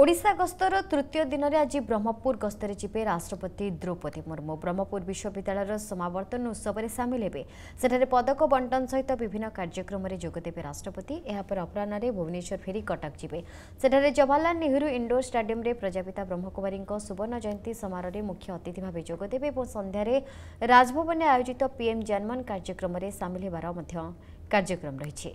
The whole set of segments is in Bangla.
ওড়িশা গস্তর তৃতীয় দিনের আজ ব্রহ্মপুর গস্তরে যাবে রাষ্ট্রপতি দ্রৌপদী মুর্মু ব্রহ্মপুর বিশ্ববিদ্যালয়ের সমাবর্তন উৎসবরে সামিল হবে সেঠারে পদক বণ্টন সহিত বিভিন্ন কার্যক্রমে যোগদেবে রাষ্ট্রপতি এরপরে অপরাহ্নে ভুবনেশ্বর ফেরি কটক যাবে সেঠারে জওয়াহরলাল নেহরু ইন্ডোর স্টাডিয়ামে প্রজাপিতা ব্রহ্মকুমারী সুবর্ণ জয়ন্তী সমারোহে মুখ্য অতিথি ভাবে যোগদেবে এবং সন্ধ্যায় রাজভবনে আয়োজিত পিএম জানমন কার্যক্রমে সামিল হবার কার্যক্রম রয়েছে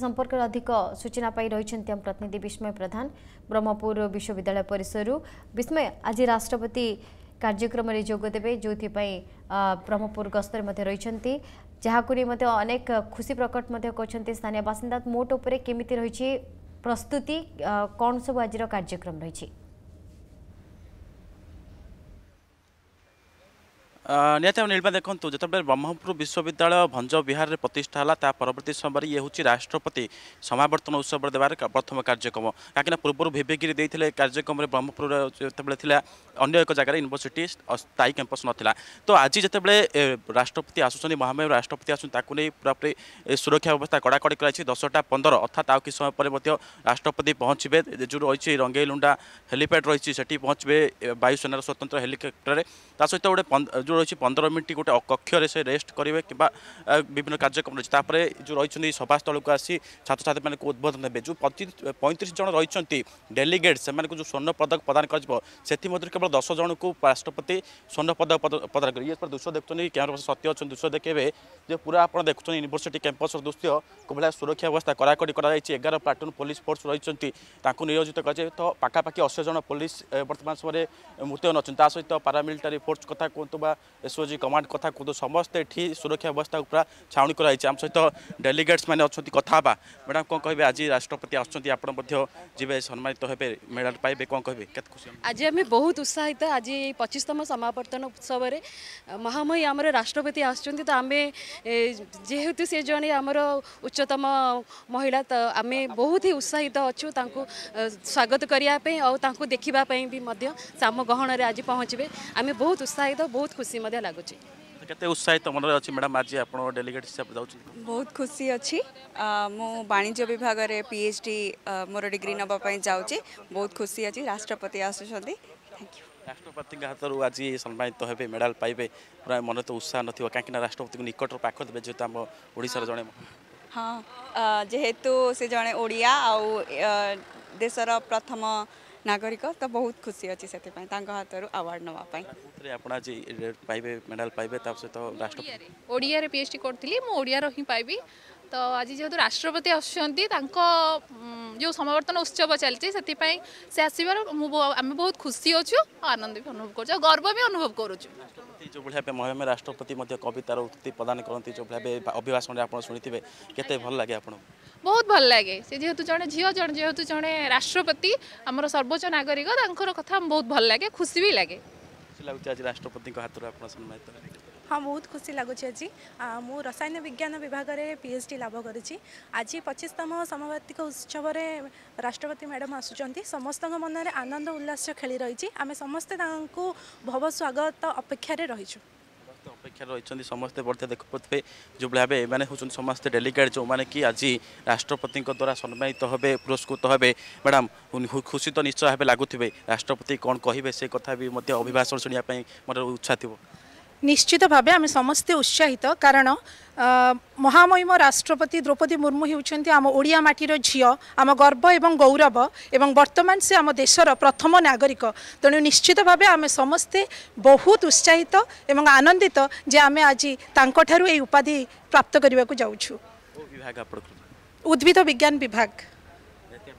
संपर्क में अधिक सूचना पाई रही प्रतिनिधि विस्मय प्रधान ब्रह्मपुर विश्वविद्यालय परिसर विस्मय आज राष्ट्रपति कार्यक्रम में जोगदेवे जो ब्रह्मपुर गस्तर रही जहाँको नै अनेक खुशी प्रकट गरिन्छ स्थानीय बासिंदा मोट उप केमि रही प्रस्तुति कौन सब आज कार्यक्रम रही ନିହାତି ଆମେ ନିର୍ମା ଦେଖନ୍ତୁ ଯେତେବେଳେ ବ୍ରହ୍ମପୁର ବିଶ୍ୱବିଦ୍ୟାଳୟ ଭଞ୍ଜ ବିହାରରେ ପ୍ରତିଷ୍ଠା ହେଲା ତା ପରବର୍ତ୍ତୀ ସମୟରେ ଇଏ ହେଉଛି ରାଷ୍ଟ୍ରପତି ସମାବର୍ତ୍ତନ ଉତ୍ସବରେ ଦେବାର ପ୍ରଥମ କାର୍ଯ୍ୟକ୍ରମ କାହିଁକିନା ପୂର୍ବରୁ ଭେବେଗିରି ଦେଇଥିଲେ କାର୍ଯ୍ୟକ୍ରମରେ ବ୍ରହ୍ମପୁର ଯେତେବେଳେ ଥିଲା ଅନ୍ୟ ଏକ ଜାଗାରେ ୟୁନିଭର୍ସିଟି ସ୍ଥାୟୀ କ୍ୟାମ୍ପସ୍ ନଥିଲା ତ ଆଜି ଯେତେବେଳେ ରାଷ୍ଟ୍ରପତି ଆସୁଛନ୍ତି ମହାମହିମ ରାଷ୍ଟ୍ରପତି ଆସୁଛନ୍ତି ତାକୁ ନେଇ ପୁରାପୁରି ସୁରକ୍ଷା ବ୍ୟବସ୍ଥା କଡ଼ାକଡ଼ି କରାଯାଇଛି ଦଶଟା ପନ୍ଦର ଅର୍ଥାତ୍ ଆଉ କିଛି ସମୟ ପରେ ମଧ୍ୟ ରାଷ୍ଟ୍ରପତି ପହଞ୍ଚିବେ ଯେଉଁ ରହିଛି ରଙ୍ଗେଇ ଲୁଣ୍ଡା ହେଲିପ୍ୟାଡ୍ ରହିଛି ସେଠି ପହଞ୍ଚିବେ ବାୟୁସେନାର ସ୍ୱତନ୍ତ୍ର ହେଲିକପ୍ଟରରେ ତା ସହିତ ଗୋଟେ ଯେଉଁ রয়েছে পনেরো মিনিট গোটে কক্ষরে সে রেস্ট করবে কিংবা বিভিন্ন কার্যক্রম রয়েছে তাপরে যে রয়েছেন সভাস্থলক আসি ছাত্রছাত্রী মানে উদ্বোধন দেবে যে পঁয়ত্রিশ জন রয়েছেন ডেলিগেট সে যে স্বর্ণ পদক প্রদান করা সেমধ্যে কেবল দশ জনক রাষ্ট্রপতি স্বর্ণ পদক প্রদান করবে ইয়ে দৃশ্য দেখছেন ক্যামেরা পাশে সত্য অনেক দৃশ্য দেখবে যে পুরা আপনার দেখুছেন ইউনিভার্সিটি ক্যাম্পসর দৃশ্য কোভাবে সুরক্ষা ব্যবস্থা কড়াকড়ি করা যাই এগার প্লাটুন পুলিশ ফোর্স রয়েছেন তাঁকু নিয়োজিত করা তো পাখাপাখি অশী জন পুলিশ বর্তমান সময় মৃত্যুন অনেক তা সহ প্যারামিলিটারি ফোর্স কথা কুহতু বা एसओजी कमांड कथा कहतु समस्ते ये सुरक्षा व्यवस्था पूरा छाउणी कर आम सहित डेलीगेट्स मैंने अच्छा कथा मैडम कौन कहे आज राष्ट्रपति आसे सम्मानित हे मेडल पाए कौन कहे खुशी आज आम बहुत उत्साहित आज पचिशतम समावर्तन उत्सव में महामयी आम राष्ट्रपति आसुच्च तो आम जेहेतु सी जड़े आमर उच्चतम महिला तो आम बहुत ही उत्साहित अच्छा स्वागत करने देखा भी साम गहन आज पहुँचे आम बहुत उत्साहित बहुत खुश ଖୁସି ମଧ୍ୟ ଲାଗୁଛି କେତେ ଉତ୍ସାହିତ ମନରେ ଅଛି ମ୍ୟାଡ଼ାମ୍ ଆଜି ଆପଣ ଡେଲିଗେଟ୍ ହିସାବରେ ଯାଉଛନ୍ତି ବହୁତ ଖୁସି ଅଛି ମୁଁ ବାଣିଜ୍ୟ ବିଭାଗରେ ପି ଏଚ୍ ଡି ମୋର ଡିଗ୍ରୀ ନେବା ପାଇଁ ଯାଉଛି ବହୁତ ଖୁସି ଅଛି ରାଷ୍ଟ୍ରପତି ଆସୁଛନ୍ତି ଥ୍ୟାଙ୍କ ୟୁ ରାଷ୍ଟ୍ରପତିଙ୍କ ହାତରୁ ଆଜି ସମ୍ମାନିତ ହେବେ ମେଡ଼ାଲ୍ ପାଇବେ ପୁରା ମନରେ ତ ଉତ୍ସାହ ନଥିବ କାହିଁକିନା ରାଷ୍ଟ୍ରପତିଙ୍କୁ ନିକଟରୁ ପାଖ ଦେବେ ଯେହେତୁ ଆମ ଓଡ଼ିଶାର ଜଣେ ହଁ ଯେହେତୁ ସେ ଜଣେ ଓଡ଼ିଆ ଆଉ ଦେଶର ପ୍ରଥମ নাগরিক তো বহুত খুশি অছি সেপাই তাঙ্ক হাতর আওয়ার্ড নেওয়া আপনার আজ পাইবে মেডাল পাইবে তা সহ রাষ্ট্রপতি ওড়িয়ার পিএচডি করলি মু ওড়িয়ার হি পাইবি তো আজ যেহেতু রাষ্ট্রপতি আসছেন তাঙ্ক যে সমাবর্তন উৎসব চালছে সেপাই সে আসবার আমি বহুত খুশি অছু আনন্দ বি অনুভব করছু গর্ব বি অনুভব করছু যেভাবে ভাবে মহিমে রাষ্ট্রপতি কবিতার উক্তি প্রদান করতে যেভাবে অভিভাষণে আপনার শুনে কেতে ভাল লাগে আপনার ବହୁତ ଭଲ ଲାଗେ ସେ ଯେହେତୁ ଜଣେ ଝିଅ ଜଣେ ଯେହେତୁ ଜଣେ ରାଷ୍ଟ୍ରପତି ଆମର ସର୍ବୋଚ୍ଚ ନାଗରିକ ତାଙ୍କର କଥା ବହୁତ ଭଲ ଲାଗେ ଖୁସି ବି ଲାଗେ ଆଜି ରାଷ୍ଟ୍ରପତିଙ୍କ ହାତରୁ ଆପଣ ସମ୍ମାନିତ ହଁ ବହୁତ ଖୁସି ଲାଗୁଛି ଆଜି ମୁଁ ରସାୟନ ବିଜ୍ଞାନ ବିଭାଗରେ ପି ଏଚ୍ ଡି ଲାଭ କରିଛି ଆଜି ପଚିଶତମ ସମବାର୍ତ୍ତିକ ଉତ୍ସବରେ ରାଷ୍ଟ୍ରପତି ମ୍ୟାଡ଼ାମ୍ ଆସୁଛନ୍ତି ସମସ୍ତଙ୍କ ମନରେ ଆନନ୍ଦ ଉଲ୍ଲାସ ଖେଳି ରହିଛି ଆମେ ସମସ୍ତେ ତାଙ୍କୁ ଭବ ଅପେକ୍ଷାରେ ରହିଛୁ অপেক্ষা রয়েছেন সমস্ত বর্তমান দেখুবে যেভাবে ভাবে এমানে হচ্ছেন সমস্ত ডেলিগেট যে কি আজ রাষ্ট্রপতি দ্বারা সম্মানিত হবে পুরস্কৃত হবে ম্যাডাম খুশি তো নিশ্চয় ভাবে লাগুবে রাষ্ট্রপতি কণ কে সে কথা বি অভিভাষণ শুনে মনে উৎসাহ থাকবে ନିଶ୍ଚିତ ଭାବେ ଆମେ ସମସ୍ତେ ଉତ୍ସାହିତ କାରଣ ମହାମୟିମ ରାଷ୍ଟ୍ରପତି ଦ୍ରୌପଦୀ ମୁର୍ମୁ ହେଉଛନ୍ତି ଆମ ଓଡ଼ିଆ ମାଟିର ଝିଅ ଆମ ଗର୍ବ ଏବଂ ଗୌରବ ଏବଂ ବର୍ତ୍ତମାନ ସେ ଆମ ଦେଶର ପ୍ରଥମ ନାଗରିକ ତେଣୁ ନିଶ୍ଚିତ ଭାବେ ଆମେ ସମସ୍ତେ ବହୁତ ଉତ୍ସାହିତ ଏବଂ ଆନନ୍ଦିତ ଯେ ଆମେ ଆଜି ତାଙ୍କଠାରୁ ଏହି ଉପାଧି ପ୍ରାପ୍ତ କରିବାକୁ ଯାଉଛୁ ଉଦ୍ଭିଦ ବିଜ୍ଞାନ ବିଭାଗ